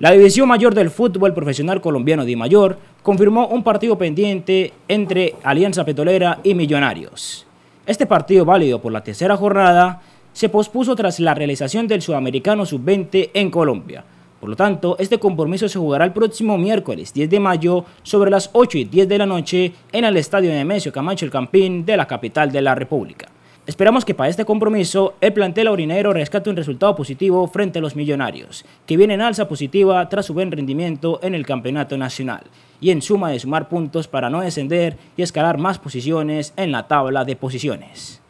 La División Mayor del Fútbol Profesional Colombiano de Mayor confirmó un partido pendiente entre Alianza Petrolera y Millonarios. Este partido válido por la tercera jornada se pospuso tras la realización del Sudamericano Sub-20 en Colombia. Por lo tanto, este compromiso se jugará el próximo miércoles 10 de mayo sobre las 8 y 10 de la noche en el Estadio Nemesio Camacho El Campín de la capital de la República. Esperamos que para este compromiso el plantel orinero rescate un resultado positivo frente a los millonarios, que vienen alza positiva tras su buen rendimiento en el campeonato nacional, y en suma de sumar puntos para no descender y escalar más posiciones en la tabla de posiciones.